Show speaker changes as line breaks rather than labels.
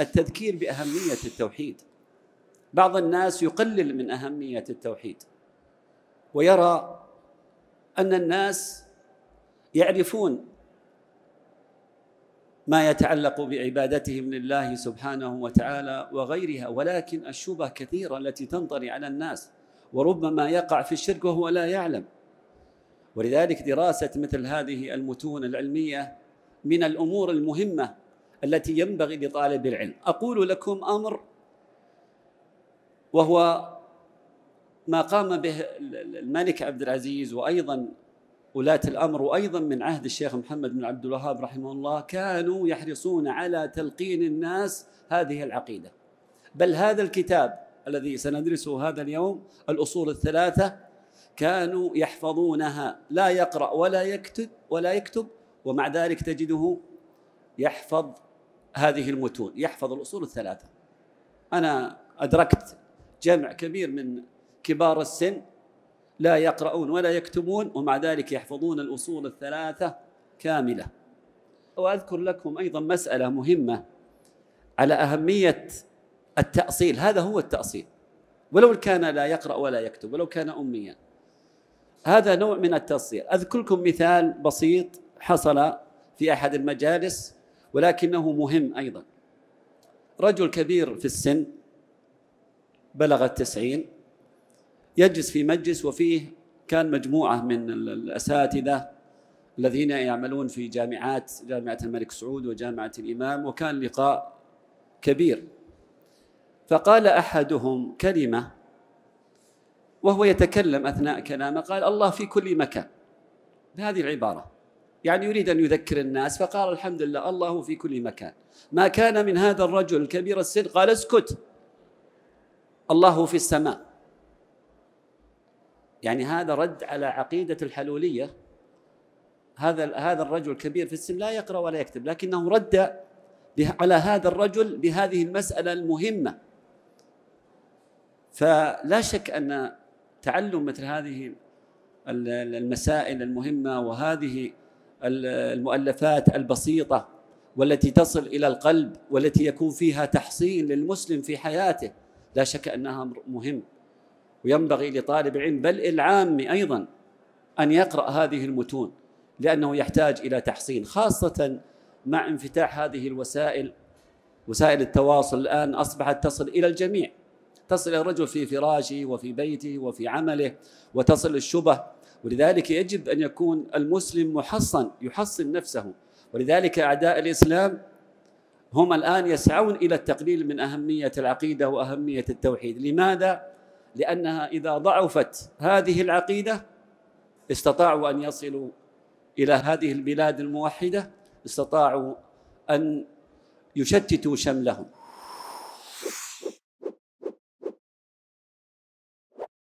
التذكير باهميه التوحيد بعض الناس يقلل من اهميه التوحيد ويرى ان الناس يعرفون ما يتعلق بعبادتهم لله سبحانه وتعالى وغيرها ولكن الشبه كثيره التي تنطري على الناس وربما يقع في الشرك وهو لا يعلم ولذلك دراسه مثل هذه المتون العلميه من الامور المهمه التي ينبغي لطالب العلم اقول لكم امر وهو ما قام به الملك عبد العزيز وايضا ولاة الامر وايضا من عهد الشيخ محمد بن عبد الوهاب رحمه الله كانوا يحرصون على تلقين الناس هذه العقيده بل هذا الكتاب الذي سندرسه هذا اليوم الاصول الثلاثه كانوا يحفظونها لا يقرا ولا يكتب ولا يكتب ومع ذلك تجده يحفظ هذه المتون يحفظ الأصول الثلاثة أنا أدركت جمع كبير من كبار السن لا يقرؤون ولا يكتبون ومع ذلك يحفظون الأصول الثلاثة كاملة وأذكر لكم أيضا مسألة مهمة على أهمية التأصيل هذا هو التأصيل ولو كان لا يقرأ ولا يكتب ولو كان أميا هذا نوع من التأصيل أذكركم مثال بسيط حصل في أحد المجالس ولكنه مهم أيضا رجل كبير في السن بلغ التسعين يجلس في مجلس وفيه كان مجموعة من الأساتذة الذين يعملون في جامعات جامعة الملك سعود وجامعة الإمام وكان لقاء كبير فقال أحدهم كلمة وهو يتكلم أثناء كلامه قال الله في كل مكان بهذه العبارة يعني يريد أن يذكر الناس فقال الحمد لله الله في كل مكان ما كان من هذا الرجل الكبير السن قال اسكت الله في السماء يعني هذا رد على عقيدة الحلولية هذا هذا الرجل الكبير في السن لا يقرأ ولا يكتب لكنه رد على هذا الرجل بهذه المسألة المهمة فلا شك أن تعلم مثل هذه المسائل المهمة وهذه المؤلفات البسيطه والتي تصل الى القلب والتي يكون فيها تحصين للمسلم في حياته لا شك انها امر مهم وينبغي لطالب العلم بل العام ايضا ان يقرا هذه المتون لانه يحتاج الى تحصين خاصه مع انفتاح هذه الوسائل وسائل التواصل الان اصبحت تصل الى الجميع تصل الرجل في فراشه وفي بيته وفي عمله وتصل الشبه ولذلك يجب أن يكون المسلم محصن يحصن نفسه ولذلك أعداء الإسلام هم الآن يسعون إلى التقليل من أهمية العقيدة وأهمية التوحيد لماذا؟ لأنها إذا ضعفت هذه العقيدة استطاعوا أن يصلوا إلى هذه البلاد الموحدة استطاعوا أن يشتتوا شملهم